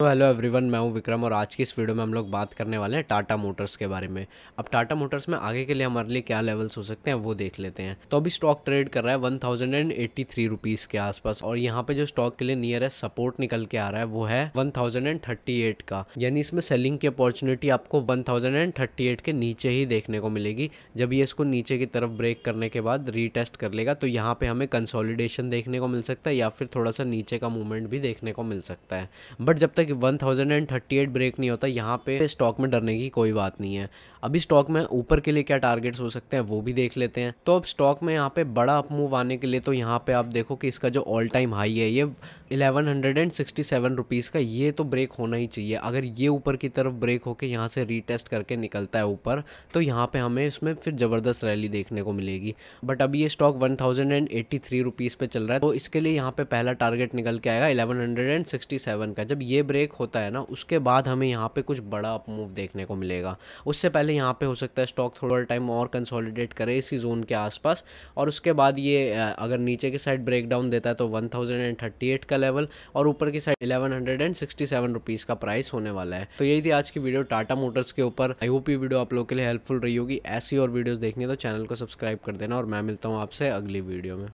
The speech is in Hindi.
तो हेलो एवरीवन मैं हूं विक्रम और आज की इस वीडियो में हम लोग बात करने वाले हैं टाटा मोटर्स के बारे में अब टाटा मोटर्स में आगे के लिए हमारे लिए क्या लेवल्स हो सकते हैं वो देख लेते हैं तो अभी स्टॉक ट्रेड कर रहा है one thousand and eighty three rupees के आसपास और यहाँ पे जो स्टॉक के लिए नियरेस्ट सपोर्ट निकल के आ रहा है वो है one thousand and thirty eight का यानी इसमें सेलिंग की अपॉर्चुनिटी आपको one thousand and thirty eight के नीचे ही देखने को मिलेगी जब ये इसको नीचे की तरफ ब्रेक करने के बाद रीटेस्ट कर लेगा तो यहाँ पे हमें कंसोलिडेशन देखने को मिल सकता है या फिर थोड़ा सा नीचे का मूवमेंट भी देखने को मिल सकता है बट जब तक तक 1038 ब्रेक नहीं होता यहाँ पे स्टॉक में डरने की कोई बात नहीं है अभी स्टॉक में ऊपर के लिए क्या टारगेट्स हो सकते हैं वो भी देख लेते हैं तो अब स्टॉक में यहाँ पे बड़ा अपमूव आने के लिए तो यहाँ पे आप देखो कि इसका जो ऑल टाइम हाई है ये eleven hundred and sixty seven rupees का ये तो ब्रेक होना ही चाहिए अगर ये ऊपर की तरफ ब्रेक होकर यहाँ से रीटेस्ट करके निकलता है ऊपर तो यहाँ पे हमें इसमें फिर ज़बरदस्त रैली देखने को मिलेगी बट अभी ये stock one thousand and eighty three rupees पर चल रहा है तो इसके लिए यहाँ पे पहला टारगेट निकल के आएगा eleven hundred and sixty seven का जब ये ब्रेक होता है ना उसके बाद हमें यहाँ पर कुछ बड़ा अपमूव देखने को मिलेगा उससे पहले यहाँ पे हो सकता है स्टॉक थोड़ा टाइम और कंसोलिडेट करे इसी जोन के आसपास और उसके बाद ये अगर नीचे की साइड ब्रेक डाउन देता है तो वन का लेवल और ऊपर की साइड इलेवन हंड्रेड का प्राइस होने वाला है तो यही थी आज की वीडियो टाटा मोटर्स के ऊपर आई होप ये वीडियो आप लोग के लिए हेल्पफुल रही होगी ऐसी और वीडियोज़ देखनी तो चैनल को सब्सक्राइब कर देना और मैं मिलता हूँ आपसे अगली वीडियो में